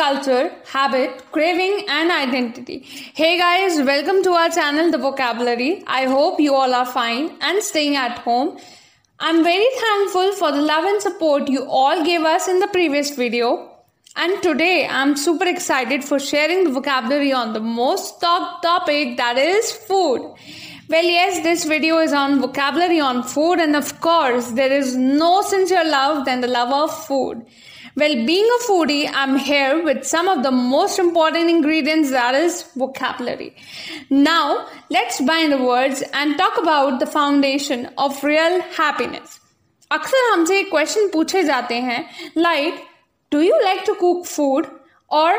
culture, habit, craving, and identity. Hey guys, welcome to our channel, The Vocabulary. I hope you all are fine and staying at home. I'm very thankful for the love and support you all gave us in the previous video. And today I'm super excited for sharing the vocabulary on the most talked topic that is food. Well, yes, this video is on vocabulary on food, and of course, there is no sincere love than the love of food. Well, being a foodie, I'm here with some of the most important ingredients that is vocabulary. Now, let's bind the words and talk about the foundation of real happiness. अक्सर हमसे question पूछे जाते हैं like do you like to cook food और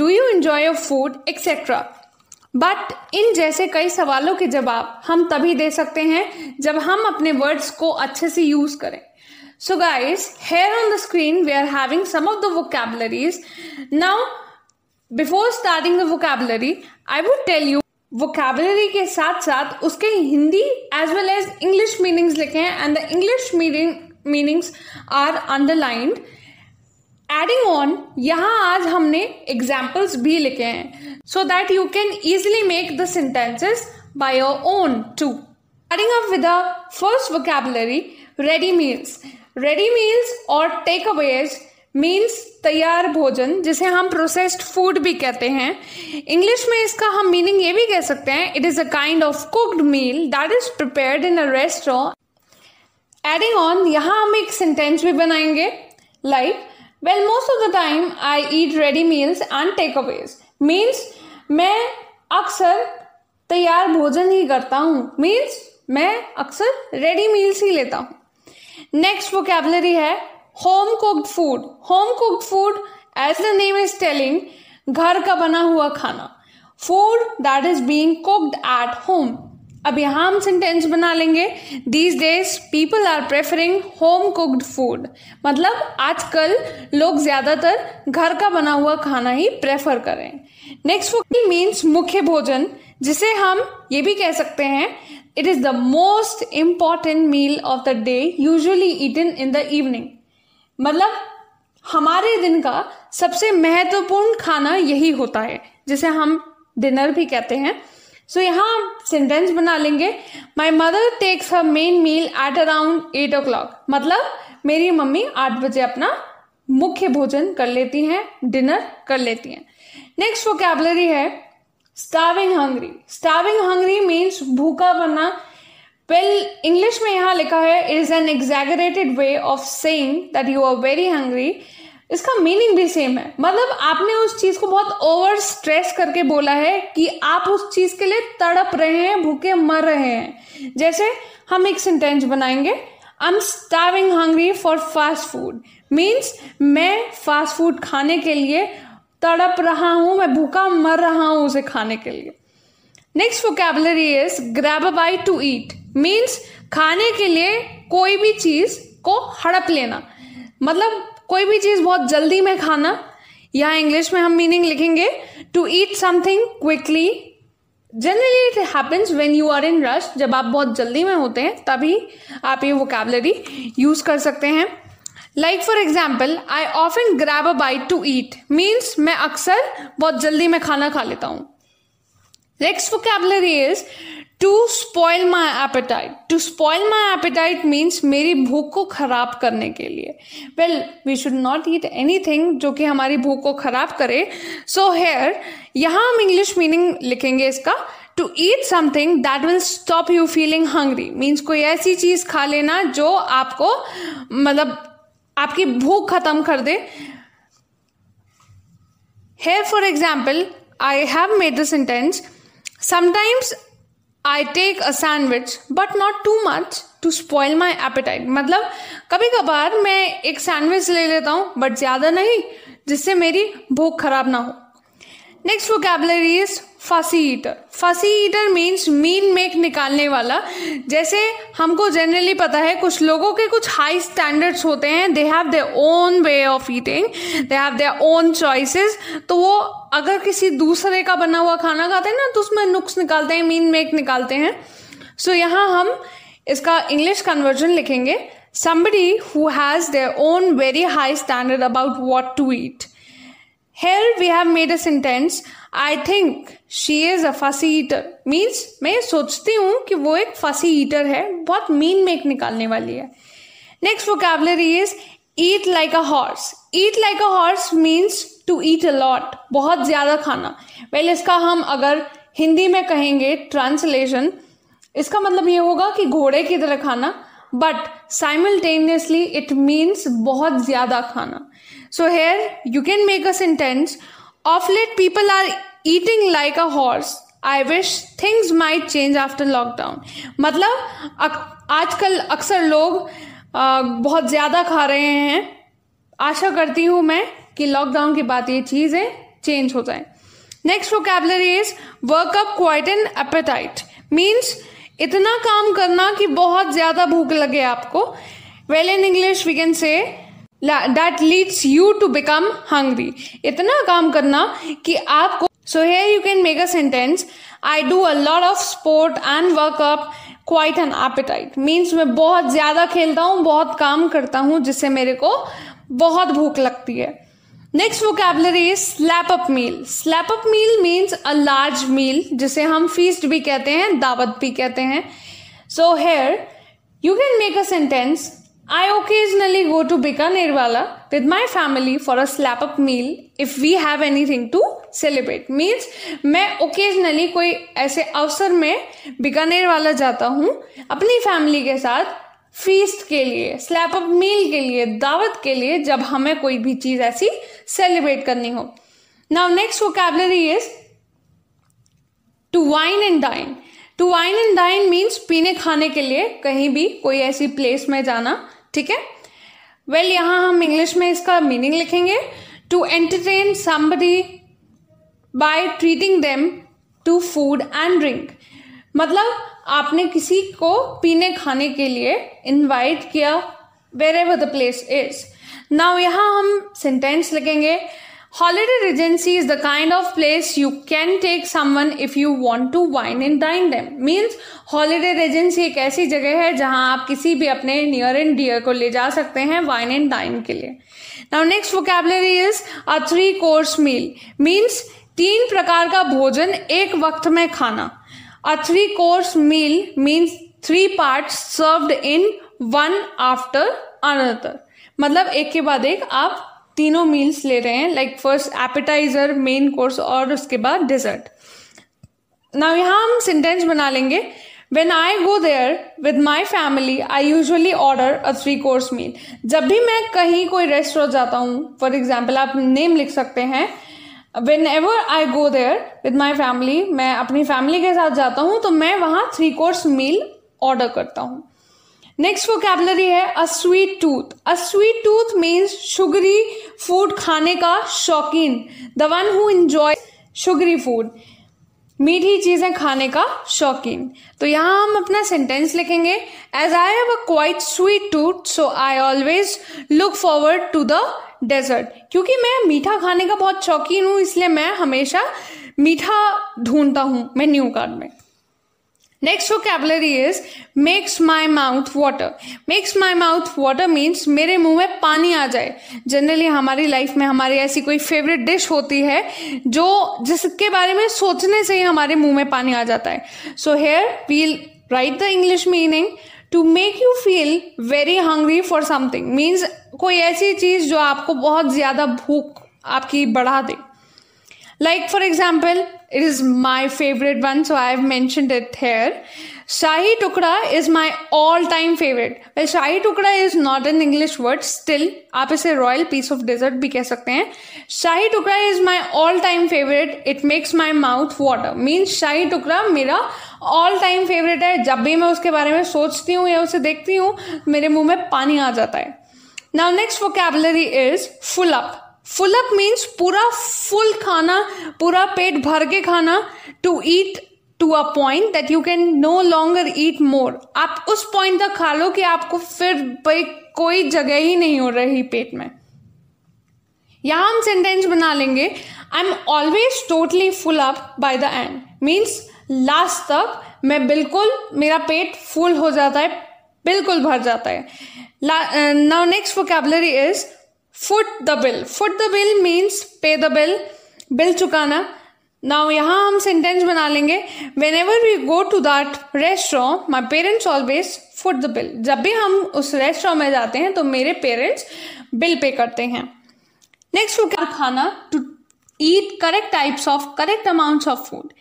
do you enjoy your food etcetera but इन जैसे कई सवालों के जवाब हम तभी दे सकते हैं जब हम अपने वर्ड्स को अच्छे से यूज करें So guys, here on the screen, we are having some of the vocabularies. Now, before starting the vocabulary, I would tell you vocabulary ke saath saath uske Hindi as well as English meanings likhe hain and the English meaning meanings are underlined. Adding on, yahaan aaj humne examples bhi likhe hain so that you can easily make the sentences by your own too. Starting up with the first vocabulary, ready meals. Ready meals और takeaways means तैयार भोजन जिसे हम processed food भी कहते हैं English में इसका हम मीनिंग ये भी कह सकते हैं it is a kind of cooked meal that is prepared in a restaurant adding on यहाँ हम एक सेंटेंस भी बनाएंगे like well most of the time I eat ready meals and takeaways means मैं अक्सर तैयार भोजन ही करता हूँ मीन्स मैं अक्सर रेडी मील्स ही लेता हूँ नेक्स्ट वोकेबलरी है home cooked food home cooked food as the name is telling घर का बना हुआ खाना food that is being cooked at home अब यहां हम सेंटेंस बना लेंगे these days people are preferring home cooked food मतलब आजकल लोग ज़्यादातर घर का बना हुआ खाना ही प्रेफर करें नेक्स्ट फूड मीन्स मुख्य भोजन जिसे हम ये भी कह सकते हैं It is the most important meal of the day usually eaten in the evening मतलब हमारे दिन का सबसे महत्वपूर्ण खाना यही होता है जिसे हम डिनर भी कहते हैं सो so, यहाँ सेंटेंस बना लेंगे my mother takes her main meal at around eight o'clock मतलब मेरी मम्मी आठ बजे अपना मुख्य भोजन कर लेती हैं डिनर कर लेती हैं नेक्स्ट वो कैबलरी है starving hungry starving hungry means भूखा बनना वेल इंग्लिश में यहाँ लिखा है it is an exaggerated way of saying that you are very hungry इसका मीनिंग भी सेम है मतलब आपने उस चीज को बहुत ओवर स्ट्रेस करके बोला है कि आप उस चीज के लिए तड़प रहे हैं भूखे मर रहे हैं जैसे हम एक सेंटेंस बनाएंगे I am starving hungry for fast food means मैं फास्ट फूड खाने के लिए तड़प रहा हूं मैं भूखा मर रहा हूं उसे खाने के लिए next vocabulary is grab a bite to eat means खाने के लिए कोई भी चीज़ को हड़प लेना मतलब कोई भी चीज़ बहुत जल्दी में खाना या इंग्लिश में हम मीनिंग लिखेंगे to eat something quickly generally it happens when you are in rush जब आप बहुत जल्दी में होते हैं तभी आप ये वोकेबलरी यूज़ कर सकते हैं like for example I often grab a bite to eat means मैं अक्सर बहुत जल्दी में खाना खा लेता हूँ next vocabulary is to spoil my appetite to spoil my appetite means मेरी भूख को खराब करने के लिए well we should not eat anything जो कि हमारी भूख को खराब करे सो हेयर यहाँ हम इंग्लिश मीनिंग लिखेंगे इसका to eat something that will stop you feeling hungry means कोई ऐसी चीज खा लेना जो आपको मतलब आपकी भूख ख़त्म कर दे here for example I have made the sentence sometimes I take a sandwich but not too much to spoil my appetite मतलब कभी कभार मैं एक सैंडविच ले लेता हूँ बट ज़्यादा नहीं जिससे मेरी भूख खराब ना हो next vocabulary is fussy eater fussy eater means मीन मेक निकालने वाला जैसे हमको जनरली पता है कुछ लोगों के कुछ हाई स्टैंडर्ड्स होते हैं they have their own way of eating they have their own choices तो वो अगर किसी दूसरे का बना हुआ खाना खाते हैं ना तो उसमें नुक्स निकालते हैं मीन मेक निकालते हैं सो so, यहाँ हम इसका इंग्लिश कन्वर्जन लिखेंगे somebody who has their own very high standard about what to eat Here we have made a sentence. I think she is a fussy eater. Means मैं सोचती हूँ कि वो एक fussy eater है बहुत mean make निकालने वाली है Next vocabulary is eat like a horse. Eat like a horse means to eat a lot. बहुत ज़्यादा खाना वेल well, इसका हम अगर हिंदी में कहेंगे ट्रांसलेशन इसका मतलब ये होगा कि घोड़े की तरह खाना बट साइमल्टेनियसली इट मीन्स बहुत ज़्यादा खाना so here you can make a sentence. Of late people are eating like a horse. I wish things may change after lockdown मतलब आजकल अक्सर लोग बहुत ज़्यादा खा रहे हैं आशा करती हूं मैं कि लॉकडाउन के बाद ये चीज़ें चेंज हो जाए next vocabulary is work up quite an appetite means इतना काम करना कि बहुत ज़्यादा भूख लगे आपको well in English we can say that leads you to become hungry इतना काम करना कि आपको so here you can make a sentence I do a lot of sport and work up quite an appetite मैं बहुत ज़्यादा खेलता हूँ बहुत काम करता हूँ जिससे मेरे को बहुत भूख लगती है नेक्स्ट वो is slap up meal slap up meal means a large meal जिसे हम फीस्ट भी कहते हैं दावत भी कहते हैं so here you can make a sentence I occasionally go to Bikanerwala with my family for a slap up meal if we have anything to celebrate means मैं ओकेजनली कोई ऐसे अवसर में बीकानेर वाला जाता हूँ अपनी फैमिली के साथ फीस्ट के लिए स्लैप अप मील के लिए दावत के लिए जब हमें कोई भी चीज़ ऐसी सेलिब्रेट करनी हो now next vocabulary is to wine and dine to wine and dine means पीने खाने के लिए कहीं भी कोई ऐसी प्लेस में जाना ठीक है वेल यहां हम इंग्लिश में इसका मीनिंग लिखेंगे to entertain somebody by treating them to food and drink मतलब आपने किसी को पीने खाने के लिए इनवाइट किया wherever the place is now यहां हम सेंटेंस लिखेंगे Holiday regency is the kind of place you can take someone if you want to wine and dine them. Means holiday regency एक ऐसी जगह है जहां आप किसी भी अपने नियर एंड डियर को ले जा सकते हैं वाइन एंड डाइन के लिए now next vocabulary is a three course meal means तीन प्रकार का भोजन एक वक्त में खाना a three course meal means three part served in one after another मतलब एक के बाद एक आप तीनों मील्स ले रहे हैं like first appetizer main course और उसके बाद डिजर्ट नाउ यहाँ हम सेंटेंस बना लेंगे when I go there with my family I usually order a three course meal जब भी मैं कहीं कोई रेस्टोरेंट जाता हूँ फॉर एग्जाम्पल आप नेम लिख सकते हैं whenever I go there with my family मैं अपनी फैमिली के साथ जाता हूँ तो मैं वहाँ थ्री कोर्स मील ऑर्डर करता हूँ next vocabulary is a sweet tooth a sweet tooth means sugary food खाने का शौकीन the one who enjoy sugary food मीठी चीज़ें खाने का शौकीन तो यहाँ हम अपना सेंटेंस लिखेंगे as I have a quite sweet tooth so I always look forward to the dessert क्योंकि मैं मीठा खाने का बहुत शौकीन हूँ इसलिए मैं हमेशा मीठा ढूंढता हूँ मेन्यू कार्ड में next vocabulary is makes my mouth water makes my mouth water means मेरे मुंह में पानी आ जाए जनरली हमारी लाइफ में हमारी ऐसी कोई फेवरेट डिश होती है जो जिसके बारे में सोचने से ही हमारे मुंह में पानी आ जाता है so here we'll write the English meaning to make you feel very hungry for something means कोई ऐसी चीज़ जो आपको बहुत ज़्यादा भूख आपकी बढ़ा दे Like, for example, it is my favorite one, so I've mentioned it here. Shahi Tukra is my all-time favorite. Well, Shahi Tukra is not an English word. Still, आप इसे royal piece of dessert भी कह सकते हैं. Shahi Tukra is my all-time favorite. It makes my mouth water. Means Shahi Tukra मेरा all-time favorite है. जब भी मैं उसके बारे में सोचती हूँ या उसे देखती हूँ, मेरे मुंह में पानी आ जाता है. Now next vocabulary is full up. Full up means पूरा फुल खाना पूरा पेट भर के खाना to eat to a point that you can no longer eat more आप उस पॉइंट तक खा लो कि आपको फिर कोई जगह ही नहीं हो रही पेट में यहां हम सेंटेंस बना लेंगे I am always totally full up by the end means last तक मैं बिल्कुल मेरा पेट फुल हो जाता है बिल्कुल भर जाता है now next vocabulary is foot the bill foot the bill means pay the bill bill चुकाना नाउ यहाँ हम सेंटेंस बना लेंगे whenever we go to that restaurant my parents always foot the bill जब भी हम उस रेस्टोरेंट में जाते हैं तो मेरे पेरेंट्स बिल पे करते हैं नेक्स्ट फूड खाना to eat correct types of correct amounts of food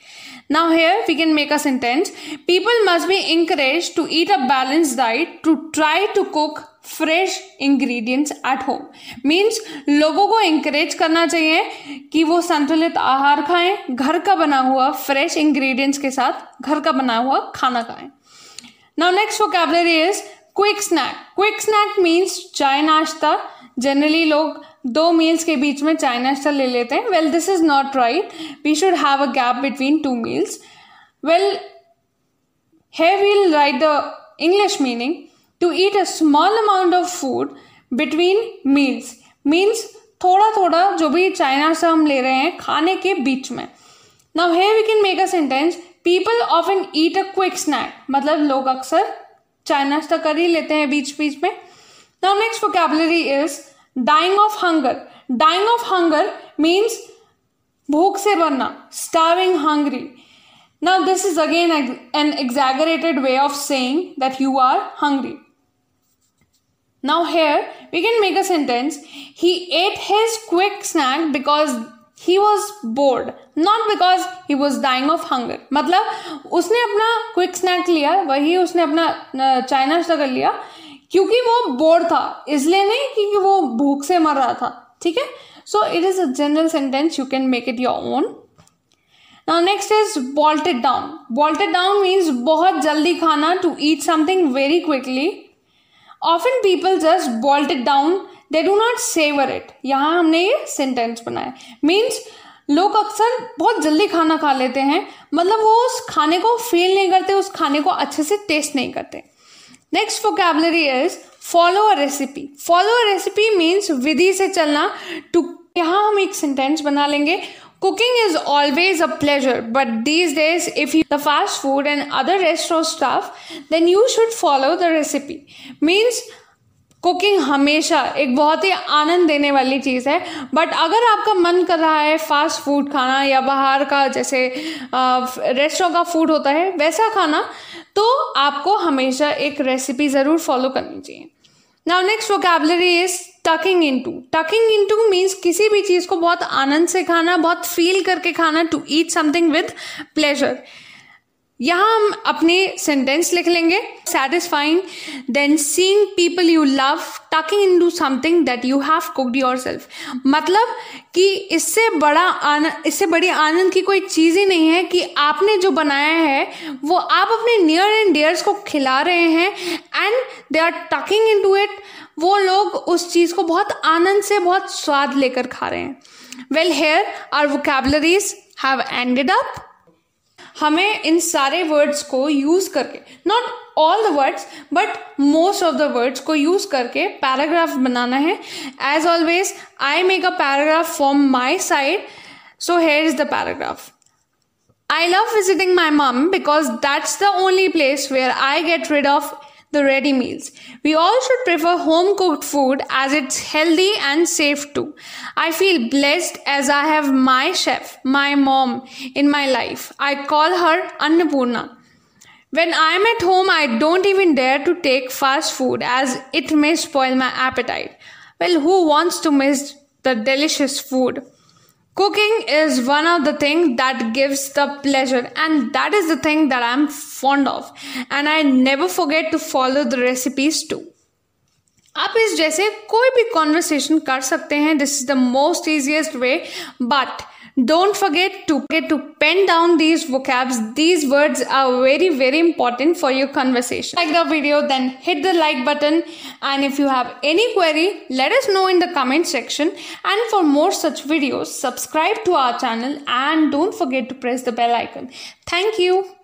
now here we can make a sentence people must be encourage to eat a balance diet to try to cook fresh ingredients at home means लोगों को encourage करना चाहिए कि वो संतुलित आहार खाएं घर का बना हुआ फ्रेश इंग्रेडिएंट्स के साथ घर का बना हुआ खाना खाएं now next vocabulary is quick snack quick snack means चाय नाश्ता जनरली लोग दो मील्स के बीच में चाय नाश्ता ले लेते हैं well this is not right we should have a gap between two meals well here we'll write the english to eat a small amount of food between meals means थोड़ा थोड़ा जो भी चाइना से हम ले रहे हैं खाने के बीच में now here we can make a sentence people often eat a quick snack मतलब लोग अक्सर चाय नाश्ता कर ही लेते हैं बीच बीच में now next vocabulary is dying of hunger dying of hunger means भूख से मरना starving hungry Now, this is again an exaggerated way of saying that you are hungry. Now here we can make a sentence. He ate his quick snack because he was bored not because he was dying of hunger मतलब उसने अपना quick snack लिया वही उसने अपना चाय नाश्ता कर लिया क्योंकि वो बोर्ड था इसलिए नहीं क्योंकि वो भूख से मर रहा था ठीक है so it is a general sentence you can make it your own now next is bolted down bolted down means बहुत जल्दी खाना to eat something very quickly often people just bolt it down they do not savour it यहाँ हमने ये sentence बनाया means लोग अक्सर बहुत जल्दी खाना खा लेते हैं मतलब वो उस खाने को फील नहीं करते उस खाने को अच्छे से टेस्ट नहीं करते next vocabulary is follow a recipe follow a recipe means विधि से चलना टू यहाँ हम एक सेंटेंस बना लेंगे Cooking is always a pleasure, but these days, if you the fast food and other restaurant stuff, then you should follow the recipe. Means cooking हमेशा एक बहुत ही आनंद देने वाली चीज़ है बट अगर आपका मन कर रहा है फास्ट फूड खाना या बाहर का जैसे रेस्टोरेंट का फूड होता है वैसा खाना तो आपको हमेशा एक रेसिपी ज़रूर फॉलो करनी चाहिए now next vocabulary is tucking into tucking into means किसी भी चीज़ को बहुत आनंद से खाना बहुत फील करके खाना to eat something with pleasure यहां हम अपने सेंटेंस लिख लेंगे satisfying than seeing people you love tucking in do something that you have cooked yourself मतलब कि इससे बड़ा आनंद इससे बड़ी आनंद की कोई चीज़ ही नहीं है कि आपने जो बनाया है वो आप अपने नियर एंड डियर्स को खिला रहे हैं and they are tucking into it वो लोग उस चीज़ को बहुत आनंद से बहुत स्वाद लेकर खा रहे हैं well here are vocabularies have ended up हमें इन सारे वर्ड्स को यूज़ करके not all the words but most of the words को यूज़ करके पैराग्राफ बनाना है as always I make a paragraph from my side so here is the paragraph I love visiting my mum because that's the only place where I get rid of the ready meals. We all should prefer home cooked food as it's healthy and safe too. I feel blessed as I have my chef, my mom in my life. I call her Annapurna. When I'm at home, I don't even dare to take fast food as it may spoil my appetite. Well, who wants to miss the delicious food? Cooking is one of the things that gives the pleasure, and that is the thing that I'm fond of. And I never forget to follow the recipes too. आप इस जैसे कोई भी conversation कर सकते हैं this is the most easiest way but don't forget to get to pen down these vocabs. These words are very, very important for your conversation. Like the video, then hit the like button. And if you have any query, let us know in the comment section. And for more such videos, subscribe to our channel and don't forget to press the bell icon. Thank you.